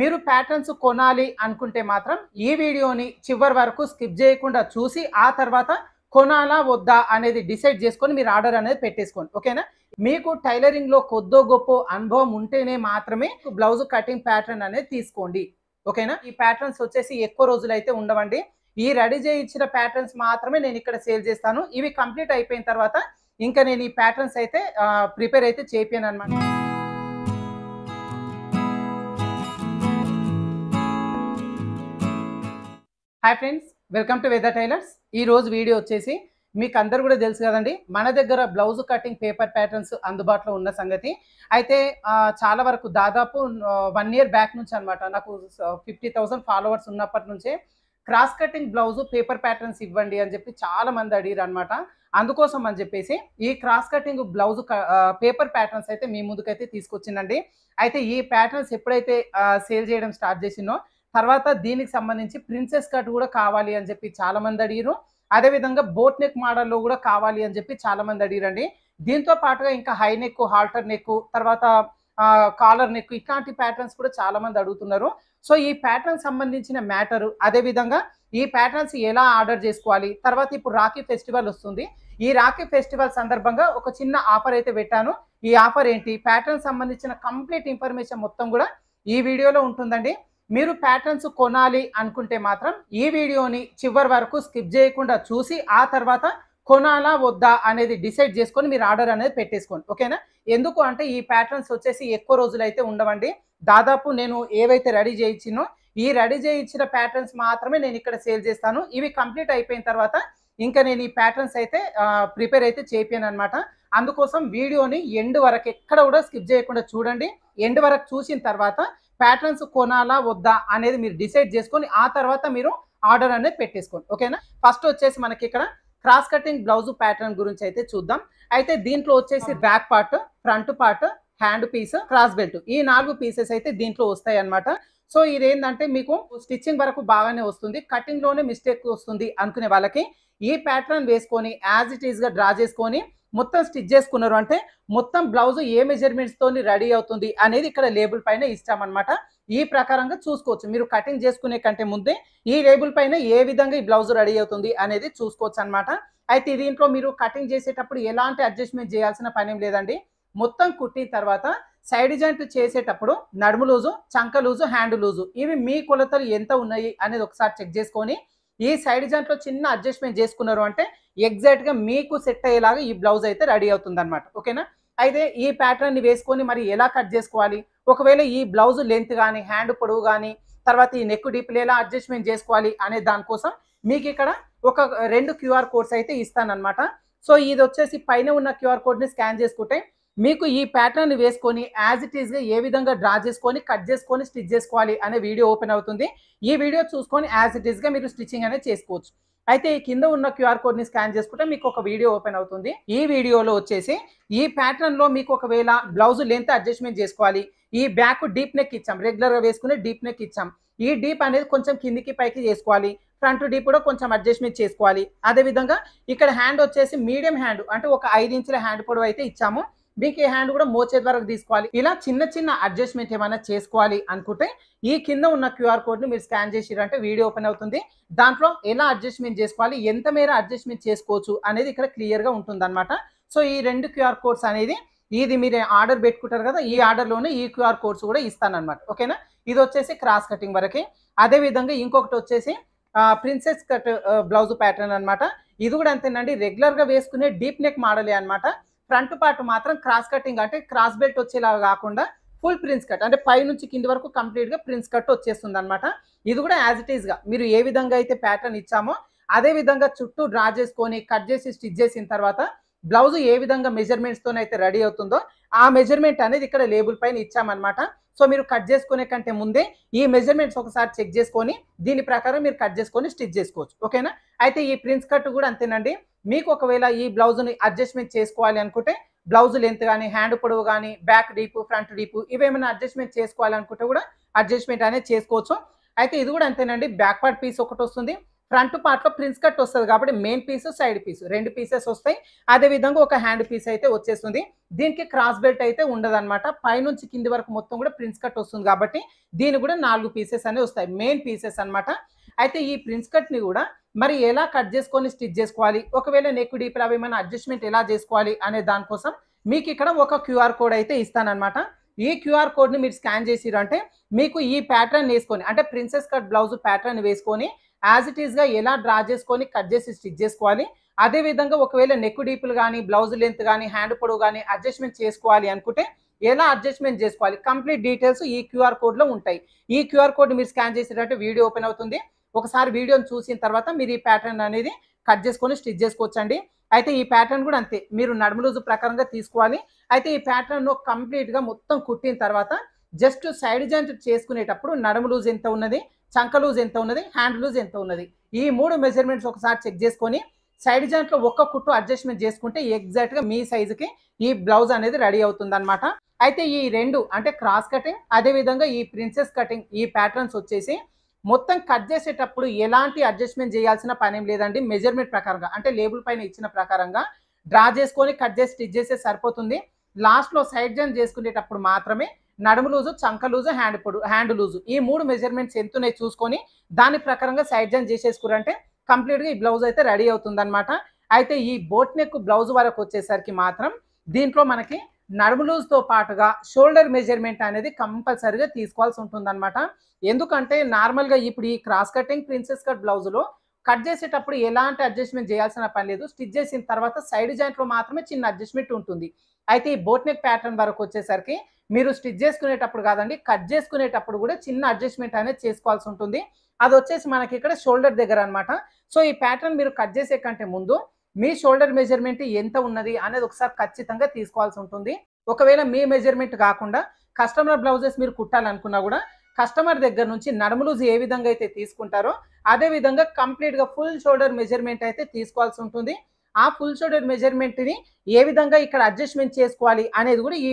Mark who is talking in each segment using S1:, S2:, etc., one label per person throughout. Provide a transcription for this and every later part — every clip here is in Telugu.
S1: మీరు ప్యాటర్న్స్ కొనాలి అనుకుంటే మాత్రం ఈ వీడియోని చివరి వరకు స్కిప్ చేయకుండా చూసి ఆ తర్వాత కొనాలా వద్దా అనేది డిసైడ్ చేసుకొని మీరు ఆర్డర్ అనేది పెట్టేసుకోండి ఓకేనా మీకు టైలరింగ్లో కొద్దో గొప్ప అనుభవం ఉంటేనే మాత్రమే బ్లౌజ్ కటింగ్ ప్యాటర్న్ అనేది తీసుకోండి ఓకేనా ఈ ప్యాటర్న్స్ వచ్చేసి ఎక్కువ రోజులు అయితే ఉండవండి ఈ రెడీ చేయించిన ప్యాటర్న్స్ మాత్రమే నేను ఇక్కడ సేల్ చేస్తాను ఇవి కంప్లీట్ అయిపోయిన తర్వాత ఇంకా నేను ఈ ప్యాటర్న్స్ అయితే ప్రిపేర్ అయితే చేపాను అనమాట hi friends welcome to weather tailors ఈ రోజు వీడియో వచ్చేసి మీకు అందరు కూడా తెలుసు కదండి మన దగ్గర బ్లౌజ్ కటింగ్ పేపర్ ప్యాటర్న్స్ అందుబాటులో ఉన్న సంగతి అయితే చాలా వరకు దాదాపు వన్ ఇయర్ బ్యాక్ నుంచి అనమాట నాకు ఫిఫ్టీ థౌసండ్ ఫాలోవర్స్ ఉన్నప్పటి నుంచే cross cutting blouse paper patterns ఇవ్వండి అని చెప్పి చాలా మంది అడిగారు అనమాట అందుకోసం అని చెప్పేసి ఈ cross cutting blouse paper patterns అయితే మీ ముందుకైతే తీసుకొచ్చిందండి అయితే ఈ ప్యాటర్న్స్ ఎప్పుడైతే సేల్ చేయడం స్టార్ట్ చేసిందో తర్వాత దీనికి సంబంధించి ప్రిన్సెస్ కట్ కూడా కావాలి అని చెప్పి చాలా మంది అదే అదేవిధంగా బోట్ నెక్ మోడల్లో కూడా కావాలి అని చెప్పి చాలా మంది అడిగిరండి దీంతో పాటుగా ఇంకా హై నెక్ హాల్టర్ నెక్ తర్వాత కాలర్ నెక్ ఇట్లాంటి ప్యాటర్న్స్ కూడా చాలా మంది అడుగుతున్నారు సో ఈ ప్యాటర్న్ సంబంధించిన మ్యాటరు అదేవిధంగా ఈ ప్యాటర్న్స్ ఎలా ఆర్డర్ చేసుకోవాలి తర్వాత ఇప్పుడు రాఖీ ఫెస్టివల్ వస్తుంది ఈ రాఖీ ఫెస్టివల్ సందర్భంగా ఒక చిన్న ఆఫర్ అయితే పెట్టాను ఈ ఆఫర్ ఏంటి ప్యాటర్న్ సంబంధించిన కంప్లీట్ ఇన్ఫర్మేషన్ మొత్తం కూడా ఈ వీడియోలో ఉంటుందండి మీరు ప్యాటర్న్స్ కొనాలి అనుకుంటే మాత్రం ఈ వీడియోని చివరి వరకు స్కిప్ చేయకుండా చూసి ఆ తర్వాత కొనాలా వద్దా అనేది డిసైడ్ చేసుకొని మీరు ఆర్డర్ అనేది పెట్టేసుకోండి ఓకేనా ఎందుకు అంటే ఈ ప్యాటర్న్స్ వచ్చేసి ఎక్కువ రోజులు అయితే ఉండవండి దాదాపు నేను ఏవైతే రెడీ చేయించినో ఈ రెడీ చేయించిన ప్యాటర్న్స్ మాత్రమే నేను ఇక్కడ సేల్ చేస్తాను ఇవి కంప్లీట్ అయిపోయిన తర్వాత ఇంకా నేను ఈ ప్యాటర్న్స్ అయితే ప్రిపేర్ అయితే చేయను అనమాట అందుకోసం వీడియోని ఎండ్ వరకు ఎక్కడ కూడా స్కిప్ చేయకుండా చూడండి ఎండ్ వరకు చూసిన తర్వాత ప్యాటర్న్స్ కొనాలా వద్దా అనేది మీరు డిసైడ్ చేసుకొని ఆ తర్వాత మీరు ఆర్డర్ అనేది పెట్టేసుకోండి ఓకేనా ఫస్ట్ వచ్చేసి మనకి ఇక్కడ క్రాస్ కటింగ్ బ్లౌజ్ ప్యాటర్న్ గురించి అయితే చూద్దాం అయితే దీంట్లో వచ్చేసి back part front part hand piece cross belt ఈ నాలుగు పీసెస్ అయితే దీంట్లో వస్తాయి అనమాట సో ఇది ఏంటంటే మీకు స్టిచ్చింగ్ వరకు బాగానే వస్తుంది కటింగ్లోనే మిస్టేక్ వస్తుంది అనుకునే వాళ్ళకి ఈ ప్యాటర్న్ వేసుకొని యాజ్ ఇట్ ఈస్గా డ్రా చేసుకొని మొత్తం స్టిచ్ చేసుకున్నారు అంటే మొత్తం బ్లౌజ్ ఏ మెజర్మెంట్స్తో రెడీ అవుతుంది అనేది ఇక్కడ లేబుల్ పైన ఇస్తామన్నమాట ఈ ప్రకారంగా చూసుకోవచ్చు మీరు కటింగ్ చేసుకునే కంటే ముందే ఈ లేబుల్ పైన ఏ విధంగా ఈ బ్లౌజ్ రెడీ అవుతుంది అనేది చూసుకోవచ్చు అనమాట అయితే దీంట్లో మీరు కటింగ్ చేసేటప్పుడు ఎలాంటి అడ్జస్ట్మెంట్ చేయాల్సిన పని లేదండి మొత్తం కుట్టిన తర్వాత సైడ్ జాయింట్ చేసేటప్పుడు నడుము లూజు చంక లూజు హ్యాండ్ లూజు ఇవి మీ కొలతలు ఎంత ఉన్నాయి అనేది ఒకసారి చెక్ చేసుకొని ఈ సైడ్ జాయింట్లో చిన్న అడ్జస్ట్మెంట్ చేసుకున్నారు అంటే ఎగ్జాక్ట్గా మీకు సెట్ అయ్యేలాగా ఈ బ్లౌజ్ అయితే రెడీ అవుతుందన్నమాట ఓకేనా అయితే ఈ ప్యాటర్న్ని వేసుకొని మరి ఎలా కట్ చేసుకోవాలి ఒకవేళ ఈ బ్లౌజ్ లెంత్ కానీ హ్యాండ్ పొడవు కానీ తర్వాత ఈ నెక్ డీప్లు ఎలా అడ్జస్ట్మెంట్ చేసుకోవాలి అనే దానికోసం మీకు ఇక్కడ ఒక రెండు క్యూఆర్ కోడ్స్ అయితే ఇస్తానమాట సో ఇది వచ్చేసి పైన ఉన్న క్యూఆర్ కోడ్ని స్కాన్ చేసుకుంటే మీకు ఈ ప్యాటర్న్ వేసుకొని యాజ్ ఇట్ ఈస్గా ఏ విధంగా డ్రా చేసుకొని కట్ చేసుకొని స్టిచ్ చేసుకోవాలి అనే వీడియో ఓపెన్ అవుతుంది ఈ వీడియో చూసుకొని యాజ్ ఇట్ ఈస్గా మీరు స్టిచ్చింగ్ అనేది చేసుకోవచ్చు అయితే ఈ కింద ఉన్న క్యూఆర్ కోడ్ని స్కాన్ చేసుకుంటే మీకు ఒక వీడియో ఓపెన్ అవుతుంది ఈ వీడియోలో వచ్చేసి ఈ లో మీకు ఒకవేళ బ్లౌజ్ లెంత్ అడ్జస్ట్మెంట్ చేసుకోవాలి ఈ బ్యాక్ డీప్ నెక్ ఇచ్చాం రెగ్యులర్గా వేసుకునే డీప్ నెక్ ఇచ్చాం ఈ డీప్ అనేది కొంచెం కిందికి పైకి చేసుకోవాలి ఫ్రంట్ డీప్ కూడా కొంచెం అడ్జస్ట్మెంట్ చేసుకోవాలి అదేవిధంగా ఇక్కడ హ్యాండ్ వచ్చేసి మీడియం హ్యాండ్ అంటే ఒక ఐదు ఇంచుల హ్యాండ్ పొడవు అయితే ఇచ్చాము బీకే హ్యాండ్ కూడా మోచే వరకు తీసుకోవాలి ఇలా చిన్న చిన్న అడ్జస్ట్మెంట్ ఏమైనా చేసుకోవాలి అనుకుంటే ఈ కింద ఉన్న క్యూఆర్ కోడ్ని మీరు స్కాన్ చేసిరంటే వీడియో ఓపెన్ అవుతుంది దాంట్లో ఎలా అడ్జస్ట్మెంట్ చేసుకోవాలి ఎంత మేర అడ్జస్ట్మెంట్ చేసుకోవచ్చు అనేది ఇక్కడ క్లియర్గా ఉంటుంది అనమాట సో ఈ రెండు క్యూఆర్ కోడ్స్ అనేది ఇది మీరు ఆర్డర్ పెట్టుకుంటారు కదా ఈ ఆర్డర్లోనే ఈ క్యూఆర్ కోడ్స్ కూడా ఇస్తానమాట ఓకేనా ఇది వచ్చేసి క్రాస్ కటింగ్ వరకు అదేవిధంగా ఇంకొకటి వచ్చేసి ప్రిన్సెస్ కట్ బ్లౌజ్ ప్యాటర్న్ అనమాట ఇది కూడా అంతేనండి రెగ్యులర్గా వేసుకునే డీప్ నెక్ మోడలే అనమాట ఫ్రంట్ పార్ట్ మాత్రం క్రాస్ కటింగ్ అంటే క్రాస్ బెల్ట్ వచ్చేలాగా కాకుండా ఫుల్ ప్రిన్స్ కట్ అంటే పై నుంచి కింది వరకు కంప్లీట్గా ప్రిన్స్ కట్ వచ్చేస్తుంది అనమాట ఇది కూడా యాజ్ ఇట్ ఈస్గా మీరు ఏ విధంగా అయితే ప్యాటర్న్ ఇచ్చామో అదే విధంగా చుట్టూ డ్రా చేసుకొని కట్ చేసి స్టిచ్ చేసిన తర్వాత బ్లౌజ్ ఏ విధంగా మెజర్మెంట్స్తోనే అయితే రెడీ అవుతుందో ఆ మెజర్మెంట్ అనేది ఇక్కడ లేబుల్ పైన ఇచ్చామన్నమాట సో మీరు కట్ చేసుకునే కంటే ముందే ఈ మెజర్మెంట్స్ ఒకసారి చెక్ చేసుకొని దీని ప్రకారం మీరు కట్ చేసుకొని స్టిచ్ చేసుకోవచ్చు ఓకేనా అయితే ఈ ప్రిన్స్ కట్ కూడా అంతేనండి మీకు ఒకవేళ ఈ బ్లౌజ్ని అడ్జస్ట్మెంట్ చేసుకోవాలి అనుకుంటే బ్లౌజ్ లెంత్ కానీ హ్యాండ్ పొడవు కానీ బ్యాక్ డీపు ఫ్రంట్ డీపు ఇవేమైనా అడ్జస్ట్మెంట్ చేసుకోవాలనుకుంటే కూడా అడ్జస్ట్మెంట్ అనేది చేసుకోవచ్చు అయితే ఇది కూడా అంతేనండి బ్యాక్ పార్ట్ పీస్ ఒకటి వస్తుంది ఫ్రంట్ పార్ట్లో ప్రిన్స్ కట్ వస్తుంది కాబట్టి మెయిన్ పీస్ సైడ్ పీస్ రెండు పీసెస్ వస్తాయి అదేవిధంగా ఒక హ్యాండ్ పీస్ అయితే వచ్చేస్తుంది దీనికి క్రాస్ బెల్ట్ అయితే ఉండదన్నమాట పైనుంచి కింది వరకు మొత్తం కూడా ప్రిన్స్ కట్ వస్తుంది కాబట్టి దీనికి కూడా నాలుగు పీసెస్ అనేవి వస్తాయి మెయిన్ పీసెస్ అనమాట అయితే ఈ ప్రిన్స్ కట్ని కూడా మరి ఎలా కట్ చేసుకొని స్టిచ్ చేసుకోవాలి ఒకవేళ నెక్ డీప్లో ఏమైనా అడ్జస్ట్మెంట్ ఎలా చేసుకోవాలి అనే దానికోసం మీకు ఇక్కడ ఒక క్యూఆర్ కోడ్ అయితే ఇస్తానమాట ఈ క్యూఆర్ కోడ్ని మీరు స్కాన్ చేసిరంటే మీకు ఈ ప్యాటర్న్ వేసుకొని అంటే ప్రిన్సెస్ కట్ బ్లౌజ్ ప్యాటర్న్ వేసుకొని యాజ్ ఇట్ ఈస్గా ఎలా డ్రా చేసుకొని కట్ చేసి స్టిచ్ చేసుకోవాలి అదేవిధంగా ఒకవేళ నెక్ డీప్లు కానీ బ్లౌజ్ లెంత్ కానీ హ్యాండ్ పొడవు కానీ అడ్జస్ట్మెంట్ చేసుకోవాలి అనుకుంటే ఎలా అడ్జస్ట్మెంట్ చేసుకోవాలి కంప్లీట్ డీటెయిల్స్ ఈ క్యూఆర్ కోడ్లో ఉంటాయి ఈ క్యూఆర్ కోడ్ మీరు స్కాన్ చేసినట్టు వీడియో ఓపెన్ అవుతుంది ఒకసారి వీడియోని చూసిన తర్వాత మీరు ఈ ప్యాటర్న్ అనేది కట్ చేసుకొని స్టిచ్ చేసుకోవచ్చండి అయితే ఈ ప్యాటర్న్ కూడా అంతే మీరు నడుము రోజు ప్రకారంగా తీసుకోవాలి అయితే ఈ ప్యాటర్న్ను కంప్లీట్గా మొత్తం కుట్టిన తర్వాత జస్ట్ సైడ్ జాయింట్ చేసుకునేటప్పుడు నడుము లూజ్ ఎంత ఉన్నది చంక లూజ్ ఎంత ఉన్నది హ్యాండ్ లూజ్ ఎంత ఉన్నది ఈ మూడు మెజర్మెంట్స్ ఒకసారి చెక్ చేసుకొని సైడ్ జాయింట్లో ఒక్క కుట్టు అడ్జస్ట్మెంట్ చేసుకుంటే ఎగ్జాక్ట్గా మీ సైజుకి ఈ బ్లౌజ్ అనేది రెడీ అవుతుంది అయితే ఈ రెండు అంటే క్రాస్ కటింగ్ అదేవిధంగా ఈ ప్రిన్సెస్ కటింగ్ ఈ ప్యాటర్న్స్ వచ్చేసి మొత్తం కట్ చేసేటప్పుడు ఎలాంటి అడ్జస్ట్మెంట్ చేయాల్సిన పని ఏం లేదండి మెజర్మెంట్ ప్రకారంగా అంటే లేబుల్ పైన ఇచ్చిన ప్రకారంగా డ్రా చేసుకొని కట్ చేసి స్టిచ్ చేస్తే సరిపోతుంది లాస్ట్లో సైడ్ జాయిన్ చేసుకునేటప్పుడు మాత్రమే నడుము లూజు చంక లూజు హ్యాండ్ పొడు హ్యాండ్ లూజు ఈ మూడు మెజర్మెంట్స్ ఎంత ఉన్నాయి చూసుకొని దాని ప్రకారంగా సైడ్ జాయిన్ చేసేసుకురంటే కంప్లీట్గా ఈ బ్లౌజ్ అయితే రెడీ అవుతుంది అయితే ఈ బోట్ నెక్ బ్లౌజ్ వరకు వచ్చేసరికి మాత్రం దీంట్లో మనకి నడుములూజ్తో పాటుగా షోల్డర్ మెజర్మెంట్ అనేది కంపల్సరిగా తీసుకోవాల్సి ఉంటుందన్నమాట ఎందుకంటే నార్మల్గా ఇప్పుడు ఈ క్రాస్ కటింగ్ ప్రిన్సెస్ కట్ బ్లౌజ్లో కట్ చేసేటప్పుడు ఎలాంటి అడ్జస్ట్మెంట్ చేయాల్సిన పని లేదు స్టిచ్ చేసిన తర్వాత సైడ్ జాయింట్లో మాత్రమే చిన్న అడ్జస్ట్మెంట్ ఉంటుంది అయితే ఈ బోట్నెక్ ప్యాటర్న్ వరకు వచ్చేసరికి మీరు స్టిచ్ చేసుకునేటప్పుడు కాదండి కట్ చేసుకునేటప్పుడు కూడా చిన్న అడ్జస్ట్మెంట్ అనేది చేసుకోవాల్సి ఉంటుంది అది వచ్చేసి మనకి ఇక్కడ షోల్డర్ దగ్గర అనమాట సో ఈ ప్యాటర్న్ మీరు కట్ చేసే కంటే ముందు మీ షోల్డర్ మెజర్మెంట్ ఎంత ఉన్నది అనేది ఒకసారి ఖచ్చితంగా తీసుకోవాల్సి ఉంటుంది ఒకవేళ మీ మెజర్మెంట్ కాకుండా కస్టమర్ బ్లౌజెస్ మీరు కుట్టాలనుకున్నా కూడా కస్టమర్ దగ్గర నుంచి నడుములూజ్ ఏ విధంగా అయితే తీసుకుంటారో అదే విధంగా కంప్లీట్గా ఫుల్ షోల్డర్ మెజర్మెంట్ అయితే తీసుకోవాల్సి ఉంటుంది ఆ ఫుల్ షోల్డర్ మెజర్మెంట్ని ఏ విధంగా ఇక్కడ అడ్జస్ట్మెంట్ చేసుకోవాలి అనేది కూడా ఈ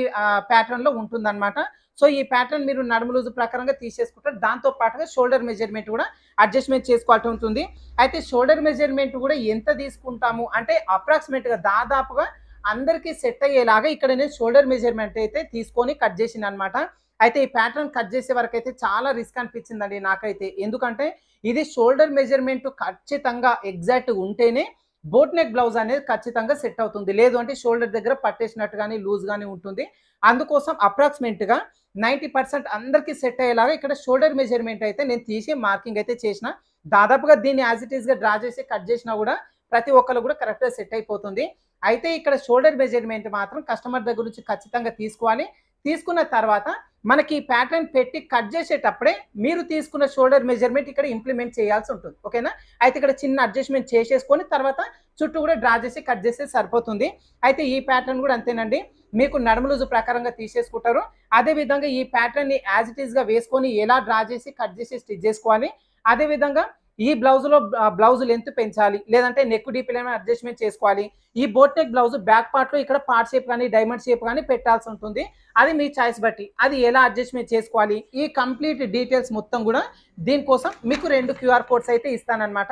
S1: ప్యాటర్న్లో ఉంటుందన్నమాట సో ఈ ప్యాటర్న్ మీరు నడుము లూజు ప్రకారంగా తీసేసుకుంటారు దాంతో పాటుగా షోల్డర్ మెజర్మెంట్ కూడా అడ్జస్ట్మెంట్ చేసుకోవాల్సి ఉంటుంది అయితే షోల్డర్ మెజర్మెంట్ కూడా ఎంత తీసుకుంటాము అంటే అప్రాక్సిమేట్గా దాదాపుగా అందరికీ సెట్ అయ్యేలాగా ఇక్కడ నేను షోల్డర్ మెజర్మెంట్ అయితే తీసుకొని కట్ చేసింది అనమాట అయితే ఈ ప్యాటర్న్ కట్ చేసే వరకు అయితే చాలా రిస్క్ అనిపించిందండి నాకైతే ఎందుకంటే ఇది షోల్డర్ మెజర్మెంట్ ఖచ్చితంగా ఎగ్జాక్ట్ ఉంటేనే బోట్ నెక్ బ్లౌజ్ అనేది ఖచ్చితంగా సెట్ అవుతుంది లేదు అంటే షోల్డర్ దగ్గర పట్టేసినట్టు కానీ లూజ్ కానీ ఉంటుంది అందుకోసం అప్రాక్సిమేట్గా నైంటీ పర్సెంట్ అందరికీ సెట్ అయ్యేలాగా ఇక్కడ షోల్డర్ మెజర్మెంట్ అయితే నేను తీసి మార్కింగ్ అయితే చేసిన దాదాపుగా దీన్ని యాజ్ ఇట్ ఈస్గా డ్రా చేసి కట్ చేసినా కూడా ప్రతి ఒక్కరు కూడా కరెక్ట్గా సెట్ అయిపోతుంది అయితే ఇక్కడ షోల్డర్ మెజర్మెంట్ మాత్రం కస్టమర్ దగ్గర నుంచి ఖచ్చితంగా తీసుకోవాలి తీసుకున్న తర్వాత మనకి ప్యాటర్న్ పెట్టి కట్ చేసేటప్పుడే మీరు తీసుకున్న షోల్డర్ మెజర్మెంట్ ఇక్కడ ఇంప్లిమెంట్ చేయాల్సి ఉంటుంది ఓకేనా అయితే ఇక్కడ చిన్న అడ్జస్ట్మెంట్ చేసేసుకొని తర్వాత చుట్టూ కూడా డ్రా చేసి కట్ చేస్తే సరిపోతుంది అయితే ఈ ప్యాటర్న్ కూడా అంతేనండి మీకు నడుములూజు ప్రకారంగా తీసేసుకుంటారు అదేవిధంగా ఈ ప్యాటర్న్ని యాజ్ ఇట్ ఈస్గా వేసుకొని ఎలా డ్రా చేసి కట్ చేసి స్టిచ్ చేసుకోవాలి అదేవిధంగా ఈ బ్లౌజ్లో బ్లౌజ్ లెంత్ పెంచాలి లేదంటే నెక్ డీప్ ఏమైనా అడ్జస్ట్మెంట్ చేసుకోవాలి ఈ బోట్ నెక్ బ్లౌజ్ బ్యాక్ పార్ట్లో ఇక్కడ పార్ట్ షేప్ కానీ డైమండ్ షేప్ కానీ పెట్టాల్సి ఉంటుంది అది మీ చాయిస్ బట్టి అది ఎలా అడ్జస్ట్మెంట్ చేసుకోవాలి ఈ కంప్లీట్ డీటెయిల్స్ మొత్తం కూడా దీనికోసం మీకు రెండు క్యూఆర్ కోడ్స్ అయితే ఇస్తానమాట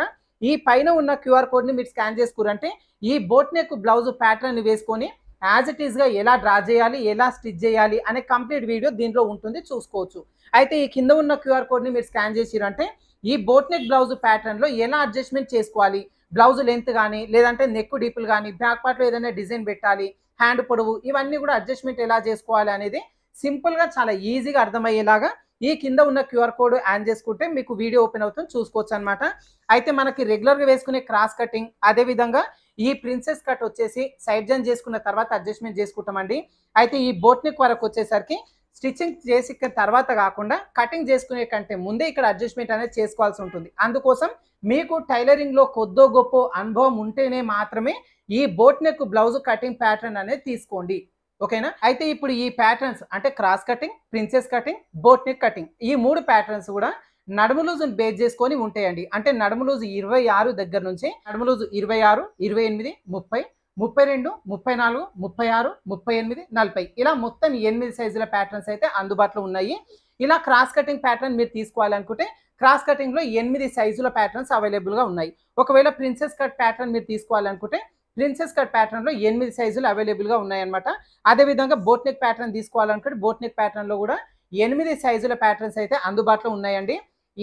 S1: ఈ పైన ఉన్న క్యూఆర్ కోడ్ని మీరు స్కాన్ చేసుకురంటే ఈ బోట్ నెక్ బ్లౌజ్ ప్యాటర్న్ వేసుకొని యాజ్ ఇట్ ఈస్గా ఎలా డ్రా చేయాలి ఎలా స్టిచ్ చేయాలి అనే కంప్లీట్ వీడియో దీనిలో ఉంటుంది చూసుకోవచ్చు అయితే ఈ కింద ఉన్న క్యూఆర్ కోడ్ని మీరు స్కాన్ చేసిరంటే ఈ బోట్ నెక్ బ్లౌజ్ లో ఎలా అడ్జస్ట్మెంట్ చేసుకోవాలి బ్లౌజ్ లెంత్ కానీ లేదంటే నెక్ డీపులు కానీ బ్యాక్ లో ఏదైనా డిజైన్ పెట్టాలి హ్యాండ్ పొడవు ఇవన్నీ కూడా అడ్జస్ట్మెంట్ ఎలా చేసుకోవాలి అనేది సింపుల్గా చాలా ఈజీగా అర్థమయ్యేలాగా ఈ కింద ఉన్న క్యూఆర్ కోడ్ యాన్ చేసుకుంటే మీకు వీడియో ఓపెన్ అవుతుంది చూసుకోవచ్చు అనమాట అయితే మనకి రెగ్యులర్గా వేసుకునే క్రాస్ కటింగ్ అదేవిధంగా ఈ ప్రిన్సెస్ కట్ వచ్చేసి సైడ్ జన్ చేసుకున్న తర్వాత అడ్జస్ట్మెంట్ చేసుకుంటామండి అయితే ఈ బోట్నిక్ వరకు వచ్చేసరికి స్టిచ్చింగ్ చేసిన తర్వాత కాకుండా కటింగ్ చేసుకునే కంటే ముందే ఇక్కడ అడ్జస్ట్మెంట్ అనేది చేసుకోవాల్సి ఉంటుంది అందుకోసం మీకు టైలరింగ్లో కొద్దో గొప్ప అనుభవం ఉంటేనే మాత్రమే ఈ boat neck blouse cutting pattern అనేది తీసుకోండి ఓకేనా అయితే ఇప్పుడు ఈ ప్యాటర్న్స్ అంటే cross cutting princess cutting boat neck cutting ఈ మూడు ప్యాటర్న్స్ కూడా నడుము బేస్ చేసుకొని ఉంటాయండి అంటే నడుములూజు ఇరవై ఆరు దగ్గర నుంచి నడుములూజు ఇరవై ఆరు ఇరవై ఎనిమిది ముప్పై ముప్పై రెండు ముప్పై నాలుగు ముప్పై ఆరు ముప్పై ఎనిమిది నలభై ఇలా మొత్తం ఎనిమిది సైజుల ప్యాటర్న్స్ అయితే అందుబాటులో ఉన్నాయి ఇలా క్రాస్ కటింగ్ ప్యాటర్న్ మీరు తీసుకోవాలనుకుంటే క్రాస్ కటింగ్లో ఎనిమిది సైజుల ప్యాటర్న్స్ అవైలబుల్గా ఉన్నాయి ఒకవేళ ప్రిన్సెస్ కట్ ప్యాటర్న్ మీరు తీసుకోవాలనుకుంటే ప్రిన్సెస్ కట్ ప్యాటర్న్లో ఎనిమిది సైజులు అవైలబుల్గా ఉన్నాయన్నమాట అదేవిధంగా బోట్నెక్ ప్యాటర్న్ తీసుకోవాలనుకుంటే బోట్నెక్ ప్యాటర్న్లో కూడా ఎనిమిది సైజుల ప్యాటర్న్స్ అయితే అందుబాటులో ఉన్నాయండి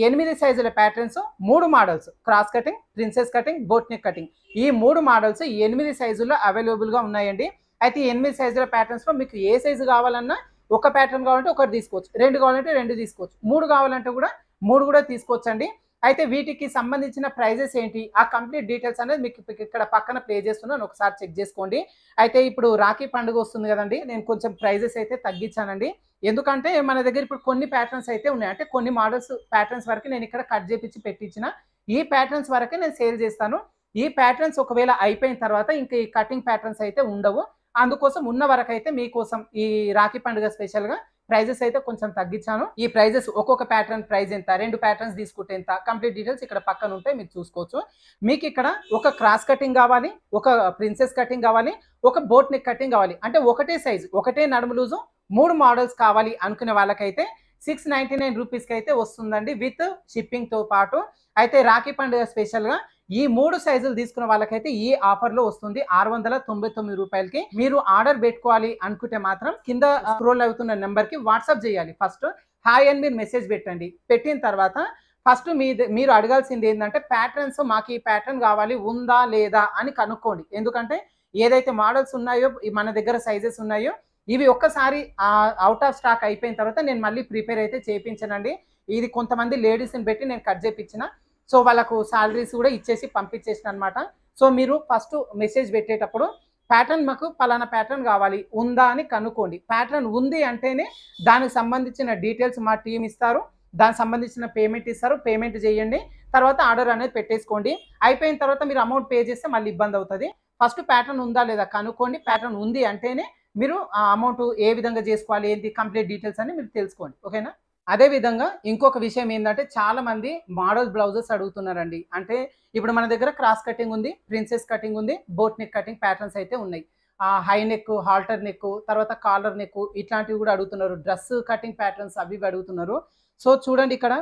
S1: ఎనిమిది సైజుల ప్యాటర్న్స్ మూడు models cross cutting princess cutting boat neck cutting ఈ మూడు మోడల్స్ ఎనిమిది సైజుల్లో అవైలబుల్గా ఉన్నాయండి అయితే ఎనిమిది సైజుల ప్యాటర్న్స్లో మీకు ఏ సైజు కావాలన్నా ఒక ప్యాటర్న్ కావాలంటే ఒకటి తీసుకోవచ్చు రెండు కావాలంటే రెండు తీసుకోవచ్చు మూడు కావాలంటే కూడా మూడు కూడా తీసుకోవచ్చండి అయితే వీటికి సంబంధించిన ప్రైజెస్ ఏంటి ఆ కంప్లీట్ డీటెయిల్స్ అనేది మీకు ఇక్కడ పక్కన ప్లే చేస్తున్నాను ఒకసారి చెక్ చేసుకోండి అయితే ఇప్పుడు రాఖీ పండుగ వస్తుంది కదండి నేను కొంచెం ప్రైజెస్ అయితే తగ్గించానండి ఎందుకంటే మన దగ్గర ఇప్పుడు కొన్ని ప్యాటర్న్స్ అయితే ఉన్నాయి అంటే కొన్ని మోడల్స్ ప్యాటర్న్స్ వరకు నేను ఇక్కడ కట్ చేపించి పెట్టించిన ఈ ప్యాటర్న్స్ వరకే నేను సేల్ చేస్తాను ఈ ప్యాటర్న్స్ ఒకవేళ అయిపోయిన తర్వాత ఇంకా ఈ కటింగ్ ప్యాటర్న్స్ అయితే ఉండవు అందుకోసం ఉన్న వరకైతే మీకోసం ఈ రాఖీ పండుగ స్పెషల్గా ప్రైజెస్ అయితే కొంచెం తగ్గించాను ఈ ప్రైజెస్ ఒక్కొక్క ప్యాటర్న్ ప్రైజ్ ఎంత రెండు ప్యాటర్న్స్ తీసుకుంటే ఎంత కంప్లీట్ డీటెయిల్స్ ఇక్కడ పక్కన ఉంటాయి మీరు చూసుకోవచ్చు మీకు ఇక్కడ ఒక క్రాస్ కటింగ్ కావాలి ఒక ప్రిన్సెస్ కటింగ్ కావాలి ఒక బోట్ నెక్ కటింగ్ కావాలి అంటే ఒకటే సైజ్ ఒకటే నడుము లూజు మూడు మోడల్స్ కావాలి అనుకునే వాళ్ళకైతే సిక్స్ నైంటీ నైన్ రూపీస్కి అయితే వస్తుందండి విత్ షిప్పింగ్తో పాటు అయితే రాఖీ పండుగ స్పెషల్గా ఈ మూడు సైజులు తీసుకున్న వాళ్ళకైతే ఈ ఆఫర్ లో వస్తుంది ఆరు వందల తొంభై తొమ్మిది రూపాయలకి మీరు ఆర్డర్ పెట్టుకోవాలి అనుకుంటే మాత్రం కింద స్క్రోల్ అవుతున్న నెంబర్ కి వాట్సాప్ చేయాలి ఫస్ట్ హాయ్ అని మీరు మెసేజ్ పెట్టండి పెట్టిన తర్వాత ఫస్ట్ మీ మీరు అడగాల్సింది ఏంటంటే ప్యాటర్న్స్ మాకు ఈ ప్యాటర్న్ కావాలి ఉందా లేదా అని కనుక్కోండి ఎందుకంటే ఏదైతే మోడల్స్ ఉన్నాయో మన దగ్గర సైజెస్ ఉన్నాయో ఇవి ఒక్కసారి అవుట్ ఆఫ్ స్టాక్ అయిపోయిన తర్వాత నేను మళ్ళీ ప్రిపేర్ అయితే చేయించనండి ఇది కొంతమంది లేడీస్ని పెట్టి నేను కట్ చేయించిన సో వాళ్ళకు శాలరీస్ కూడా ఇచ్చేసి పంపించేసిన అనమాట సో మీరు ఫస్ట్ మెసేజ్ పెట్టేటప్పుడు ప్యాటర్న్ మాకు పలానా ప్యాటర్న్ కావాలి ఉందా అని కనుక్కోండి ప్యాటర్న్ ఉంది అంటేనే దానికి సంబంధించిన డీటెయిల్స్ మా టీం ఇస్తారు దానికి సంబంధించిన పేమెంట్ ఇస్తారు పేమెంట్ చేయండి తర్వాత ఆర్డర్ అనేది పెట్టేసుకోండి అయిపోయిన తర్వాత మీరు అమౌంట్ పే చేస్తే మళ్ళీ ఇబ్బంది అవుతుంది ఫస్ట్ ప్యాటర్న్ ఉందా లేదా కనుక్కోండి ప్యాటర్న్ ఉంది అంటేనే మీరు ఆ అమౌంట్ ఏ విధంగా చేసుకోవాలి ఏంటి కంప్లీట్ డీటెయిల్స్ అని మీరు తెలుసుకోండి ఓకేనా అదేవిధంగా ఇంకొక విషయం ఏంటంటే చాలామంది మోడల్ బ్లౌజెస్ అడుగుతున్నారండి అంటే ఇప్పుడు మన దగ్గర క్రాస్ కటింగ్ ఉంది ప్రిన్సెస్ కటింగ్ ఉంది బోట్ నెక్ కటింగ్ ప్యాటర్న్స్ అయితే ఉన్నాయి హై నెక్ హాల్టర్ నెక్ తర్వాత కాలర్ నెక్ ఇట్లాంటివి కూడా అడుగుతున్నారు డ్రెస్ కటింగ్ ప్యాటర్న్స్ అవి అడుగుతున్నారు సో చూడండి ఇక్కడ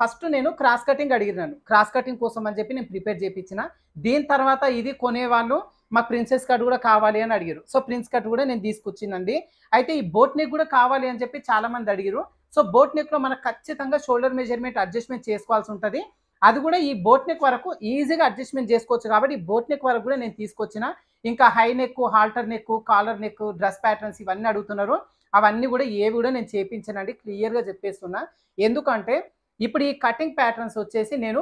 S1: ఫస్ట్ నేను క్రాస్ కటింగ్ అడిగినాను క్రాస్ కటింగ్ కోసం అని చెప్పి నేను ప్రిపేర్ చేయించిన దీని తర్వాత ఇది కొనేవాళ్ళు మాకు ప్రిన్సెస్ కట్ కూడా కావాలి అని అడిగారు సో ప్రిన్స్ కట్ కూడా నేను తీసుకొచ్చిందండి అయితే ఈ బోట్ నెక్ కూడా కావాలి అని చెప్పి చాలామంది అడిగారు సో బోట్ నెక్లో మనకు ఖచ్చితంగా షోల్డర్ మెజర్మెంట్ అడ్జస్ట్మెంట్ చేసుకోవాల్సి ఉంటుంది అది కూడా ఈ బోట్ నెక్ వరకు ఈజీగా అడ్జస్ట్మెంట్ చేసుకోవచ్చు కాబట్టి ఈ బోట్ నెక్ వరకు కూడా నేను తీసుకొచ్చిన ఇంకా high neck halter neck collar neck dress patterns ఇవన్నీ అడుగుతున్నారు అవన్నీ కూడా ఏవి కూడా నేను చేపించానండి క్లియర్గా చెప్పేస్తున్నా ఎందుకంటే ఇప్పుడు ఈ కటింగ్ ప్యాటర్న్స్ వచ్చేసి నేను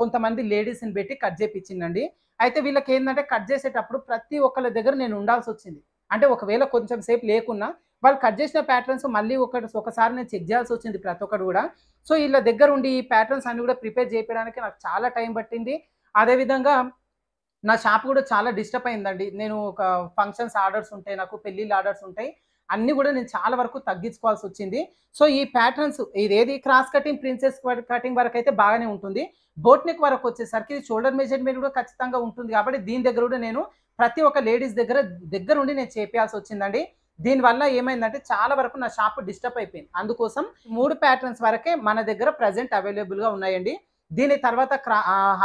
S1: కొంతమంది లేడీస్ని పెట్టి కట్ చేపించిందండి అయితే వీళ్ళకి ఏంటంటే కట్ చేసేటప్పుడు ప్రతి ఒక్కళ్ళ దగ్గర నేను ఉండాల్సి వచ్చింది అంటే ఒకవేళ కొంచెం సేపు లేకున్నా వాళ్ళు కట్ చేసిన ప్యాటర్న్స్ మళ్ళీ ఒకటి ఒకసారి నేను చెక్ చేయాల్సి వచ్చింది ప్రతి ఒక్కటి కూడా సో వీళ్ళ దగ్గర ఉండి ఈ ప్యాటర్న్స్ అన్ని కూడా ప్రిపేర్ చేయడానికి నాకు చాలా టైం పట్టింది అదేవిధంగా నా షాప్ కూడా చాలా డిస్టర్బ్ అయిందండి నేను ఒక ఫంక్షన్స్ ఆర్డర్స్ ఉంటాయి నాకు పెళ్ళిళ్ళ ఆర్డర్స్ ఉంటాయి అన్నీ కూడా నేను చాలా వరకు తగ్గించుకోవాల్సి వచ్చింది సో ఈ ప్యాటర్న్స్ ఇదేది క్రాస్ కటింగ్ ప్రిన్సెస్ కటింగ్ వరకు అయితే బాగానే ఉంటుంది బోట్ నెక్ వరకు వచ్చేసరికి షోల్డర్ మెజర్మెంట్ కూడా ఖచ్చితంగా ఉంటుంది కాబట్టి దీని దగ్గర కూడా నేను ప్రతి ఒక్క లేడీస్ దగ్గర దగ్గరుండి నేను చేపించాల్సి వచ్చిందండి దీనివల్ల ఏమైందంటే చాలా వరకు నా షాప్ డిస్టర్బ్ అయిపోయింది అందుకోసం మూడు ప్యాటర్న్స్ వరకే మన దగ్గర ప్రజెంట్ అవైలబుల్గా ఉన్నాయండి దీని తర్వాత క్రా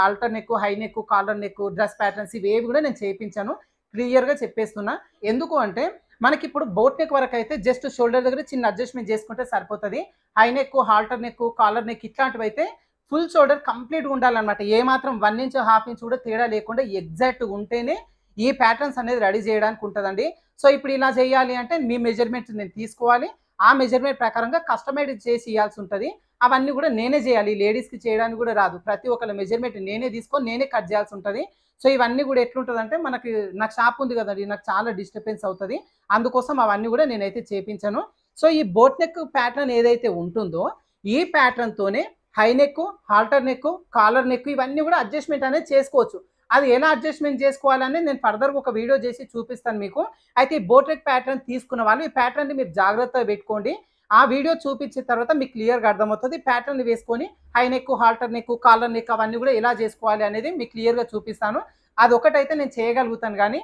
S1: halter neck high neck collar neck dress patterns ఇవేవి కూడా నేను చేయించాను క్లియర్గా చెప్పేస్తున్నా ఎందుకు అంటే మనకి ఇప్పుడు బోట్ నెక్ వరకు అయితే జస్ట్ షోల్డర్ దగ్గర చిన్న అడ్జస్ట్మెంట్ చేసుకుంటే సరిపోతుంది high neck halter neck collar neck ఇట్లాంటివి అయితే ఫుల్ షోల్డర్ కంప్లీట్గా ఉండాలన్నమాట ఏమాత్రం వన్ ఇంచ్ హాఫ్ ఇంచ్ కూడా తేడా లేకుండా ఎగ్జాక్ట్గా ఉంటేనే ఈ ప్యాటర్న్స్ అనేది రెడీ చేయడానికి ఉంటుందండి సో ఇప్పుడు ఇలా చేయాలి అంటే మీ మెజర్మెంట్స్ నేను తీసుకోవాలి ఆ మెజర్మెంట్ ప్రకారంగా కస్టమైజ్ చేసి ఇవ్వాల్సి ఉంటుంది అవన్నీ కూడా నేనే చేయాలి లేడీస్కి చేయడానికి కూడా రాదు ప్రతి ఒక్కళ్ళ మెజర్మెంట్ నేనే తీసుకొని నేనే కట్ చేయాల్సి ఉంటుంది సో ఇవన్నీ కూడా ఎట్లుంటుందంటే మనకి నాకు షాప్ ఉంది కదండి నాకు చాలా డిస్టర్బెన్స్ అవుతుంది అందుకోసం అవన్నీ కూడా నేనైతే చేపించాను సో ఈ బోట్ నెక్ ప్యాటర్న్ ఏదైతే ఉంటుందో ఈ ప్యాటర్న్తోనే high neck halter neck collar neck ఇవన్నీ కూడా అడ్జస్ట్మెంట్ అనేది చేసుకోవచ్చు అది ఎలా అడ్జస్ట్మెంట్ చేసుకోవాలని నేను ఫర్దర్గా ఒక వీడియో చేసి చూపిస్తాను మీకు అయితే ఈ బోటెక్ ప్యాటర్న్ తీసుకున్న వాళ్ళు ఈ ప్యాటర్న్ని మీరు జాగ్రత్తగా పెట్టుకోండి ఆ వీడియో చూపించిన తర్వాత మీకు క్లియర్గా అర్థమవుతుంది ప్యాటర్న్ వేసుకొని high neck halter neck collar neck అవన్నీ కూడా ఎలా చేసుకోవాలి అనేది మీకు క్లియర్గా చూపిస్తాను అది ఒకటైతే నేను చేయగలుగుతాను కానీ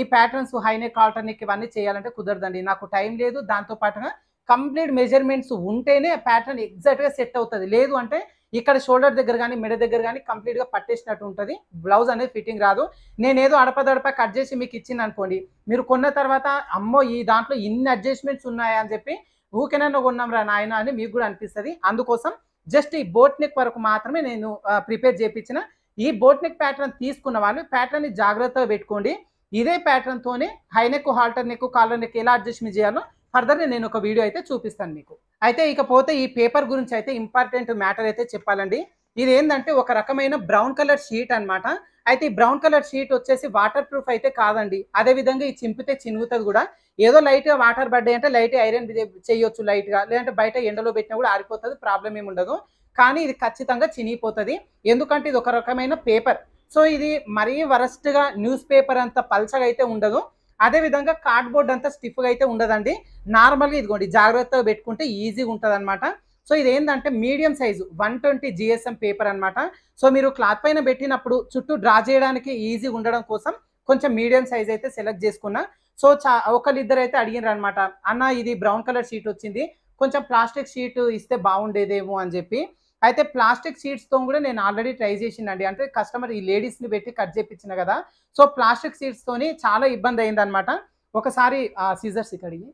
S1: ఈ patterns high neck halter neck ఇవన్నీ చేయాలంటే కుదరదండి నాకు టైం లేదు దాంతో పాటుగా కంప్లీట్ మెజర్మెంట్స్ ఉంటేనే ప్యాటర్న్ ఎగ్జాక్ట్గా సెట్ అవుతుంది లేదు అంటే ఇక్కడ షోల్డర్ దగ్గర కానీ మెడ దగ్గర కానీ కంప్లీట్గా పట్టేసినట్టు ఉంటుంది బ్లౌజ్ అనేది ఫిట్టింగ్ రాదు నేనేదో అడపదడప కట్ చేసి మీకు ఇచ్చింది అనుకోండి మీరు కొన్న తర్వాత అమ్మో ఈ దాంట్లో ఇన్ని అడ్జస్ట్మెంట్స్ ఉన్నాయా అని చెప్పి ఊకెనన్నా కొన్నాం రా నాయన అని మీకు కూడా అనిపిస్తుంది అందుకోసం జస్ట్ ఈ బోట్ నెక్ వరకు మాత్రమే నేను ప్రిపేర్ చేయించిన ఈ బోట్ నెక్ ప్యాటర్న్ తీసుకున్న వాళ్ళు ప్యాటర్న్ని జాగ్రత్తగా పెట్టుకోండి ఇదే ప్యాటర్న్తోనే high neck halter neck collar neck ఎలా అడ్జస్ట్మెంట్ చేయాలో ఫర్దర్ నేను ఒక వీడియో అయితే చూపిస్తాను మీకు అయితే ఇకపోతే ఈ పేపర్ గురించి అయితే ఇంపార్టెంట్ మ్యాటర్ అయితే చెప్పాలండి ఇది ఏంటంటే ఒక రకమైన బ్రౌన్ కలర్ షీట్ అనమాట అయితే ఈ బ్రౌన్ కలర్ షీట్ వచ్చేసి వాటర్ ప్రూఫ్ అయితే కాదండి అదేవిధంగా ఈ చింపితే చినుగుతుంది కూడా ఏదో లైట్గా వాటర్ పడ్డాయి అంటే లైట్ ఐరన్ చేయొచ్చు లైట్గా లేదంటే బయట ఎండలో పెట్టినా కూడా ఆరిపోతుంది ప్రాబ్లం ఏమి ఉండదు కానీ ఇది ఖచ్చితంగా చినిగిపోతుంది ఎందుకంటే ఇది ఒక రకమైన పేపర్ సో ఇది మరీ వరస్ట్గా న్యూస్ పేపర్ అంత పల్చగా అయితే ఉండదు అదేవిధంగా కార్డ్బోర్డ్ అంతా స్టిఫ్గా అయితే ఉండదండి నార్మల్గా ఇదిగోండి జాగ్రత్తగా పెట్టుకుంటే ఈజీగా ఉంటుంది అనమాట సో ఇది ఏంటంటే medium size one twenty GSM paper అనమాట సో మీరు క్లాత్ పైన పెట్టినప్పుడు చుట్టూ డ్రా చేయడానికి ఈజీ ఉండడం కోసం కొంచెం మీడియం సైజ్ అయితే సెలెక్ట్ చేసుకున్నా సో చా ఒకళ్ళిద్దరు అయితే అడిగినారు అనమాట అన్న ఇది బ్రౌన్ కలర్ షీట్ వచ్చింది కొంచెం ప్లాస్టిక్ షీట్ ఇస్తే బాగుండేదేమో అని చెప్పి అయితే ప్లాస్టిక్ షీట్స్తో కూడా నేను ఆల్రెడీ ట్రై చేసిందండి అంటే కస్టమర్ ఈ లేడీస్ని పెట్టి కట్ చేయించిన కదా సో ప్లాస్టిక్ తోని చాలా ఇబ్బంది అయిందనమాట ఒకసారి ఆ సీజర్స్ ఇక్కడికి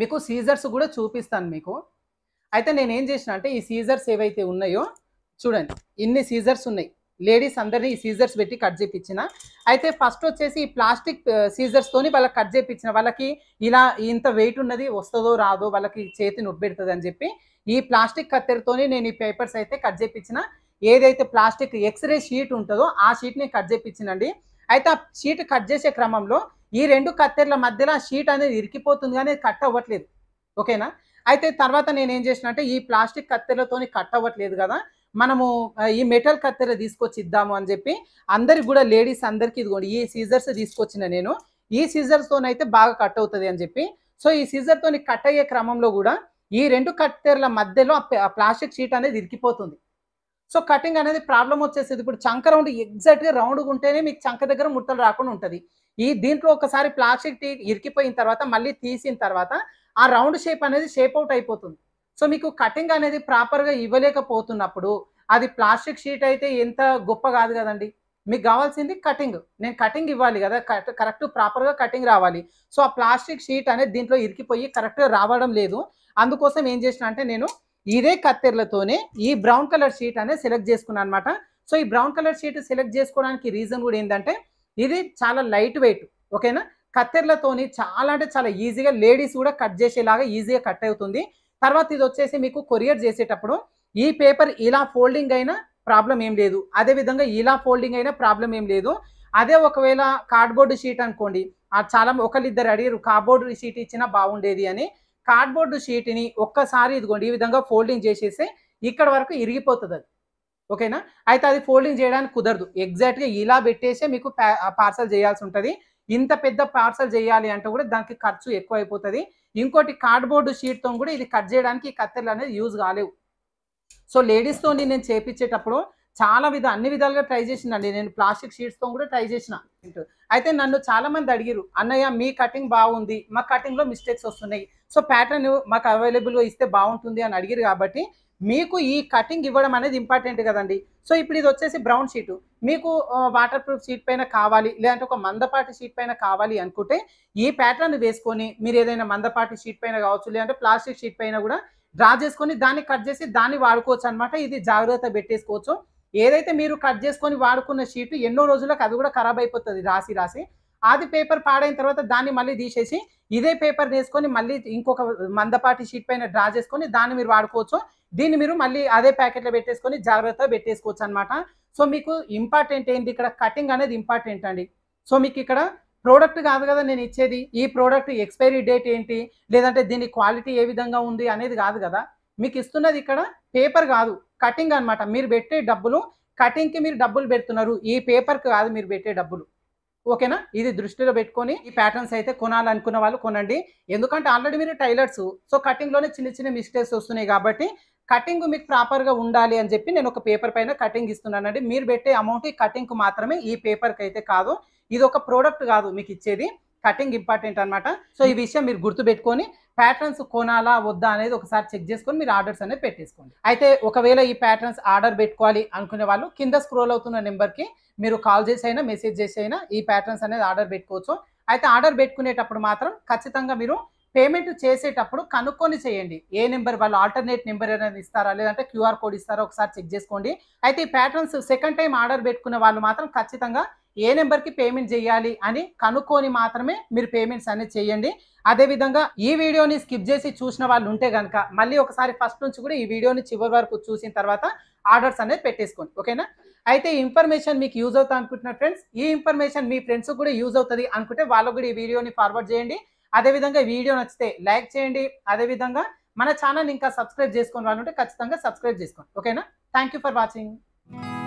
S1: మీకు సీజర్స్ కూడా చూపిస్తాను మీకు అయితే నేను ఏం చేసిన అంటే ఈ సీజర్స్ ఏవైతే ఉన్నాయో చూడండి ఇన్ని సీజర్స్ ఉన్నాయి లేడీస్ అందరినీ ఈ సీజర్స్ పెట్టి కట్ చేయించిన అయితే ఫస్ట్ వచ్చేసి ఈ ప్లాస్టిక్ సీజర్స్తోని వాళ్ళకి కట్ చేయించిన వాళ్ళకి ఇలా ఇంత వెయిట్ ఉన్నది వస్తుందో రాదో వాళ్ళకి చేతి నొప్పెడుతుంది అని చెప్పి ఈ ప్లాస్టిక్ కత్తెరతోని నేను ఈ పేపర్స్ అయితే కట్ చేయించిన ఏదైతే ప్లాస్టిక్ ఎక్స్రే షీట్ ఉంటుందో ఆ షీట్ని కట్ చేయించినండి అయితే ఆ షీట్ కట్ చేసే క్రమంలో ఈ రెండు కత్తెరల మధ్యలో షీట్ అనేది ఇరికిపోతుంది కానీ కట్ అవ్వట్లేదు ఓకేనా అయితే తర్వాత నేను ఏం ఈ ప్లాస్టిక్ కత్తెరలతోని కట్ అవ్వట్లేదు కదా మనము ఈ మెటల్ కత్తెర తీసుకొచ్చి ఇద్దాము అని చెప్పి అందరికి కూడా లేడీస్ అందరికి ఇదిగోండి ఈ సీజర్స్ తీసుకొచ్చిన నేను ఈ సీజర్స్తోనైతే బాగా కట్ అవుతుంది అని చెప్పి సో ఈ సీజర్తో కట్ అయ్యే క్రమంలో కూడా ఈ రెండు కత్తెరల మధ్యలో ప్లాస్టిక్ షీట్ అనేది ఇరికిపోతుంది సో కటింగ్ అనేది ప్రాబ్లం వచ్చేసేది ఇప్పుడు చంక రౌండ్ ఎగ్జాక్ట్గా రౌండ్గా ఉంటేనే మీకు చంక దగ్గర ముట్టలు రాకుండా ఉంటుంది ఈ దీంట్లో ఒకసారి ప్లాస్టిక్ ఇరికిపోయిన తర్వాత మళ్ళీ తీసిన తర్వాత ఆ రౌండ్ షేప్ అనేది షేప్ అవుట్ అయిపోతుంది సో మీకు కటింగ్ అనేది ప్రాపర్గా ఇవ్వలేకపోతున్నప్పుడు అది ప్లాస్టిక్ షీట్ అయితే ఎంత గొప్ప కాదు కదండి మీకు కావాల్సింది కటింగ్ నేను కటింగ్ ఇవ్వాలి కదా కరెక్ట్ ప్రాపర్గా కటింగ్ రావాలి సో ఆ ప్లాస్టిక్ షీట్ అనేది దీంట్లో ఇరికిపోయి కరెక్ట్గా రావడం లేదు అందుకోసం ఏం చేసిన అంటే నేను ఇదే కత్తెరలతోనే ఈ బ్రౌన్ కలర్ షీట్ అనేది సెలెక్ట్ చేసుకున్నాను అనమాట సో ఈ బ్రౌన్ కలర్ షీట్ సెలెక్ట్ చేసుకోవడానికి రీజన్ కూడా ఏంటంటే ఇది చాలా లైట్ వెయిట్ ఓకేనా కత్తెరలతోని చాలా అంటే చాలా ఈజీగా లేడీస్ కూడా కట్ చేసేలాగా ఈజీగా కట్ అవుతుంది తర్వాత ఇది వచ్చేసి మీకు కొరియర్ చేసేటప్పుడు ఈ పేపర్ ఇలా ఫోల్డింగ్ అయినా ప్రాబ్లం ఏం లేదు అదేవిధంగా ఇలా ఫోల్డింగ్ అయినా ప్రాబ్లం ఏం లేదు అదే ఒకవేళ కార్డ్బోర్డు షీట్ అనుకోండి చాలా ఒకరిద్దరు అడిగారు కార్డ్బోర్డు షీట్ ఇచ్చినా బాగుండేది అని కార్డ్బోర్డు షీట్ని ఒక్కసారి ఇదిగోండి ఈ విధంగా ఫోల్డింగ్ చేసేసి ఇక్కడ వరకు ఇరిగిపోతుంది అది ఓకేనా అయితే అది ఫోల్డింగ్ చేయడానికి కుదరదు ఎగ్జాక్ట్గా ఇలా పెట్టేసే మీకు పార్సల్ చేయాల్సి ఉంటుంది ఇంత పెద్ద పార్సల్ చేయాలి అంటే కూడా దానికి ఖర్చు ఎక్కువ అయిపోతుంది ఇంకోటి కార్డ్బోర్డు షీట్తో కూడా ఇది కట్ చేయడానికి కత్తెరలు అనేది యూజ్ కాలేవు సో లేడీస్తో నేను చేపించేటప్పుడు చాలా విధ అన్ని విధాలుగా ట్రై చేసినండి నేను ప్లాస్టిక్ షీట్స్తో కూడా ట్రై చేసిన అయితే నన్ను చాలామంది అడిగిరు అన్నయ్య మీ కటింగ్ బాగుంది మా కటింగ్లో మిస్టేక్స్ వస్తున్నాయి సో ప్యాటర్న్ మాకు అవైలబుల్గా ఇస్తే బాగుంటుంది అని అడిగిరు కాబట్టి మీకు ఈ కటింగ్ ఇవ్వడం అనేది ఇంపార్టెంట్ కదండి సో ఇప్పుడు ఇది వచ్చేసి బ్రౌన్ షీటు మీకు వాటర్ ప్రూఫ్ షీట్ పైన కావాలి లేదంటే ఒక మందపాటి షీట్ పైన కావాలి అనుకుంటే ఈ ప్యాటర్న్ వేసుకొని మీరు ఏదైనా మందపాటి షీట్ పైన కావచ్చు లేదంటే ప్లాస్టిక్ షీట్ పైన కూడా డ్రా చేసుకొని దాన్ని కట్ చేసి దాన్ని వాడుకోవచ్చు అనమాట ఇది జాగ్రత్త పెట్టేసుకోవచ్చు ఏదైతే మీరు కట్ చేసుకొని వాడుకున్న షీట్ ఎన్నో రోజులకు అది కూడా ఖరాబ్ అయిపోతుంది రాసి రాసి అది పేపర్ పాడైన తర్వాత దాన్ని మళ్ళీ తీసేసి ఇదే పేపర్ తీసుకొని మళ్ళీ ఇంకొక మందపాటి షీట్ పైన డ్రా చేసుకొని దాన్ని మీరు వాడుకోవచ్చు దీన్ని మీరు మళ్ళీ అదే ప్యాకెట్లో పెట్టేసుకొని జాగ్రత్తగా పెట్టేసుకోవచ్చు అనమాట సో మీకు ఇంపార్టెంట్ ఏంటి ఇక్కడ కటింగ్ అనేది ఇంపార్టెంట్ అండి సో మీకు ఇక్కడ ప్రోడక్ట్ కాదు కదా నేను ఇచ్చేది ఈ ప్రోడక్ట్ ఎక్స్పైరీ డేట్ ఏంటి లేదంటే దీని క్వాలిటీ ఏ విధంగా ఉంది అనేది కాదు కదా మీకు ఇస్తున్నది ఇక్కడ పేపర్ కాదు కటింగ్ అనమాట మీరు పెట్టే డబ్బులు కటింగ్కి మీరు డబ్బులు పెడుతున్నారు ఈ పేపర్కి కాదు మీరు పెట్టే డబ్బులు ఓకేనా ఇది దృష్టిలో పెట్టుకొని ఈ ప్యాటర్న్స్ అయితే కొనాలనుకున్న వాళ్ళు కొనండి ఎందుకంటే ఆల్రెడీ మీరు టైలర్స్ సో కటింగ్లోనే చిన్న చిన్న మిస్టేక్స్ వస్తున్నాయి కాబట్టి కటింగ్ మీకు ప్రాపర్గా ఉండాలి అని చెప్పి నేను ఒక పేపర్ పైన కటింగ్ ఇస్తున్నానండి మీరు పెట్టే అమౌంట్ ఈ కటింగ్కు మాత్రమే ఈ పేపర్కి అయితే కాదు ఇది ఒక ప్రోడక్ట్ కాదు మీకు ఇచ్చేది కటింగ్ ఇంపార్టెంట్ అనమాట సో ఈ విషయం మీరు గుర్తుపెట్టుకొని ప్యాటర్న్స్ కొనాలా వద్దా అనేది ఒకసారి చెక్ చేసుకొని మీరు ఆర్డర్స్ అనేది పెట్టేసుకోండి అయితే ఒకవేళ ఈ ప్యాటర్న్స్ ఆర్డర్ పెట్టుకోవాలి అనుకునే వాళ్ళు కింద స్క్రోల్ అవుతున్న నెంబర్కి మీరు కాల్ చేసి అయినా మెసేజ్ చేసి అయినా ఈ ప్యాటర్న్స్ అనేది ఆర్డర్ పెట్టుకోవచ్చు అయితే ఆర్డర్ పెట్టుకునేటప్పుడు మాత్రం ఖచ్చితంగా మీరు పేమెంట్ చేసేటప్పుడు కనుక్కొని చేయండి ఏ నెంబర్ వాళ్ళు ఆల్టర్నేట్ నెంబర్ ఏదైనా ఇస్తారా లేదంటే క్యూఆర్ కోడ్ ఇస్తారా ఒకసారి చెక్ చేసుకోండి అయితే ఈ ప్యాటర్న్స్ సెకండ్ టైం ఆర్డర్ పెట్టుకునే వాళ్ళు మాత్రం ఖచ్చితంగా ఏ నెంబర్కి పేమెంట్ చేయాలి అని కనుక్కొని మాత్రమే మీరు పేమెంట్స్ అనేది చేయండి అదేవిధంగా ఈ వీడియోని స్కిప్ చేసి చూసిన వాళ్ళు ఉంటే కనుక మళ్ళీ ఒకసారి ఫస్ట్ నుంచి కూడా ఈ వీడియోని చివరి వరకు చూసిన తర్వాత ఆర్డర్స్ అనేది పెట్టేసుకోండి ఓకేనా అయితే ఈ ఇన్ఫర్మేషన్ మీకు యూజ్ అవుతా అనుకుంటున్నారు ఫ్రెండ్స్ ఈ ఇన్ఫర్మేషన్ మీ ఫ్రెండ్స్ కూడా యూజ్ అవుతుంది అనుకుంటే వాళ్ళకు కూడా ఈ వీడియోని ఫార్వర్డ్ చేయండి అదేవిధంగా వీడియో నచ్చితే లైక్ చేయండి అదేవిధంగా మన ఛానల్ ఇంకా సబ్స్క్రైబ్ చేసుకుని వాళ్ళు ఉంటే ఖచ్చితంగా సబ్స్క్రైబ్ చేసుకోండి ఓకేనా థ్యాంక్ ఫర్ వాచింగ్